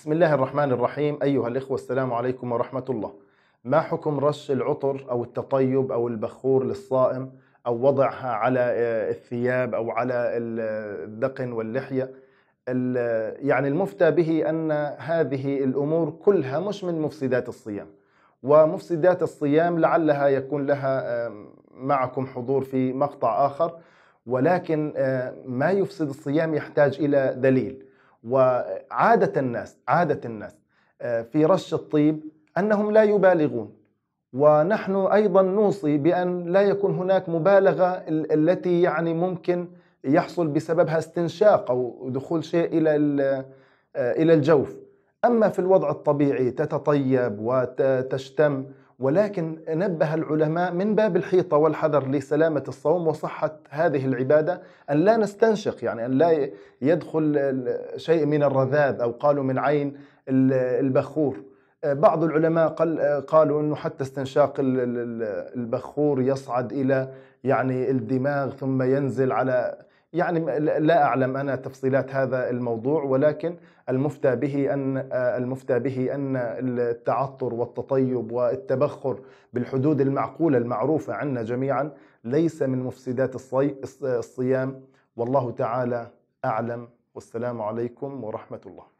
بسم الله الرحمن الرحيم أيها الإخوة السلام عليكم ورحمة الله ما حكم رش العطر أو التطيب أو البخور للصائم أو وضعها على آه، الثياب أو على الذقن واللحية يعني المفتى به أن هذه الأمور كلها مش من مفسدات الصيام ومفسدات الصيام لعلها يكون لها آه، معكم حضور في مقطع آخر ولكن آه، ما يفسد الصيام يحتاج إلى دليل وعادة الناس عادة الناس آه، في رش الطيب أنهم لا يبالغون ونحن أيضا نوصي بأن لا يكون هناك مبالغة التي يعني ممكن يحصل بسببها استنشاق أو دخول شيء إلى آه، إلى الجوف أما في الوضع الطبيعي تتطيب وتشتم ولكن نبه العلماء من باب الحيطة والحذر لسلامة الصوم وصحة هذه العبادة أن لا نستنشق يعني أن لا يدخل شيء من الرذاذ أو قالوا من عين البخور بعض العلماء قال قالوا انه حتى استنشاق البخور يصعد الى يعني الدماغ ثم ينزل على يعني لا أعلم أنا تفصيلات هذا الموضوع ولكن المفتى به أن آه، المفتى به أن التعطر والتطيب والتبخر بالحدود المعقولة المعروفة عنا جميعا ليس من مفسدات الصيام والله تعالى أعلم والسلام عليكم ورحمة الله